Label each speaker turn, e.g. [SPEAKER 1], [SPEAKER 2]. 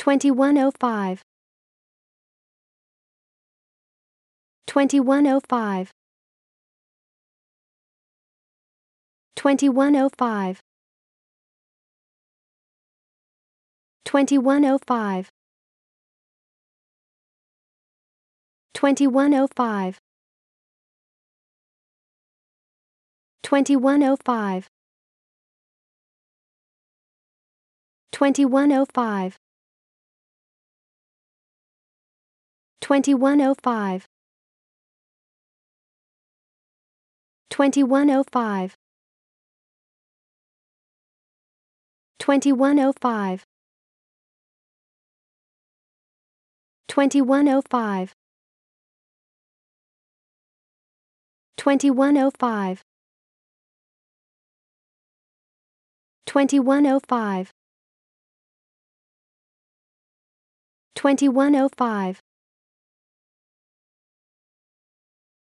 [SPEAKER 1] 2105 2105 2105 2105 2105 2105 2105 2105 2105 2105 2105 2105 2105 2105